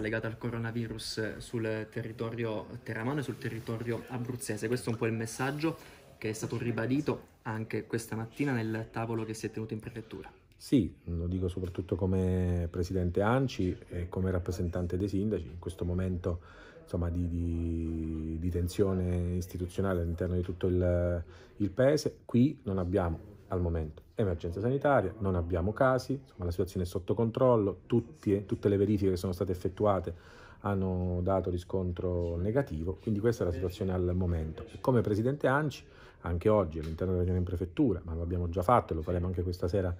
legata al coronavirus sul territorio terramano e sul territorio abruzzese. Questo è un po' il messaggio che è stato ribadito anche questa mattina nel tavolo che si è tenuto in prefettura. Sì, lo dico soprattutto come presidente Anci e come rappresentante dei sindaci. In questo momento insomma, di, di, di, tensione istituzionale all'interno di tutto il, il paese, qui non abbiamo al momento emergenza sanitaria, non abbiamo casi, insomma, la situazione è sotto controllo, tutti, tutte le verifiche che sono state effettuate hanno dato riscontro negativo, quindi questa è la situazione al momento. come Presidente Anci, anche oggi all'interno della riunione in prefettura, ma lo abbiamo già fatto e lo faremo anche questa sera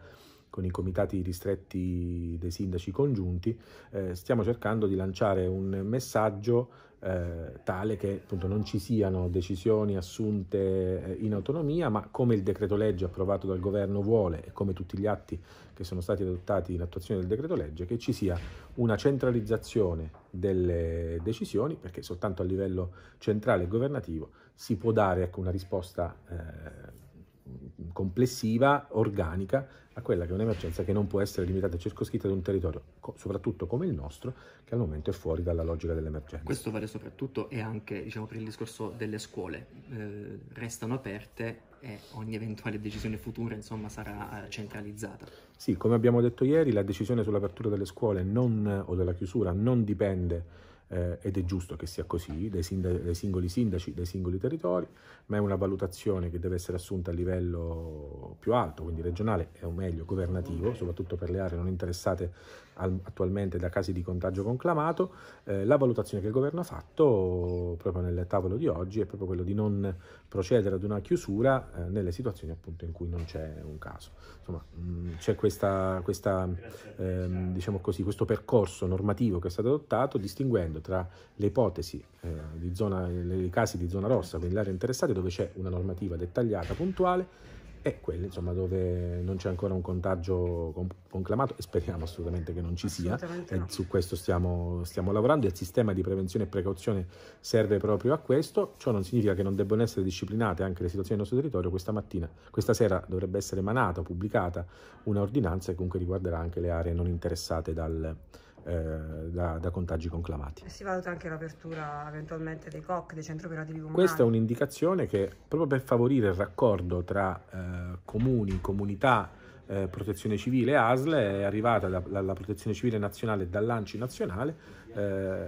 con i comitati ristretti dei sindaci congiunti, eh, stiamo cercando di lanciare un messaggio eh, tale che appunto non ci siano decisioni assunte eh, in autonomia, ma come il decreto legge approvato dal governo vuole e come tutti gli atti che sono stati adottati in attuazione del decreto legge, che ci sia una centralizzazione delle decisioni, perché soltanto a livello centrale e governativo si può dare ecco, una risposta eh, complessiva, organica, a quella che è un'emergenza che non può essere limitata e circoscritta ad un territorio, soprattutto come il nostro, che al momento è fuori dalla logica dell'emergenza. Questo vale soprattutto e anche diciamo, per il discorso delle scuole. Eh, restano aperte e ogni eventuale decisione futura insomma, sarà eh, centralizzata. Sì, come abbiamo detto ieri, la decisione sull'apertura delle scuole non, o della chiusura non dipende eh, ed è giusto che sia così, dai, dai, singoli sindaci, dai singoli territori, ma è una valutazione che deve essere assunta a livello più alto, quindi regionale o meglio governativo, soprattutto per le aree non interessate al- attualmente da casi di contagio conclamato. Eh, la valutazione che il governo ha fatto proprio nel tavolo di oggi è proprio quello di non procedere ad una chiusura eh, nelle situazioni appunto in cui non c'è un caso. Insomma, mm, c'è questa, questa ehm, diciamo questo percorso normativo che è stato adottato distinguendo tra le ipotesi eh, di zona, i casi di zona rossa, quindi l'area interessata dove c'è una normativa dettagliata, puntuale, e quelle insomma, dove non c'è ancora un contagio conclamato e speriamo assolutamente che non ci sia no. su questo stiamo, stiamo lavorando il sistema di prevenzione e precauzione serve proprio a questo ciò non significa che non debbano essere disciplinate anche le situazioni del nostro territorio questa mattina questa sera dovrebbe essere emanata pubblicata una ordinanza che comunque riguarderà anche le aree non interessate dal, eh, da, da, contagi conclamati. E si valuta anche l'apertura eventualmente dei COC, dei centri operativi comunali. Questa è un'indicazione che proprio per favorire il raccordo tra eh, comuni, comunità, eh, Protezione Civile ASLE, è arrivata dalla Protezione Civile Nazionale e dall'ANCI Nazionale, eh,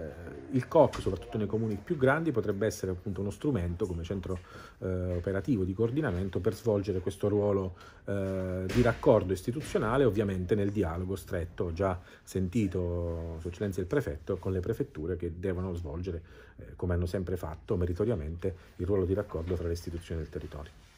il COC, soprattutto nei comuni più grandi, potrebbe essere appunto uno strumento come centro eh, operativo di coordinamento per svolgere questo ruolo eh, di raccordo istituzionale, ovviamente nel dialogo stretto già sentito, Sua Eccellenza il Prefetto, con le prefetture che devono svolgere, eh, come hanno sempre fatto meritoriamente, il ruolo di raccordo tra le istituzioni del territorio.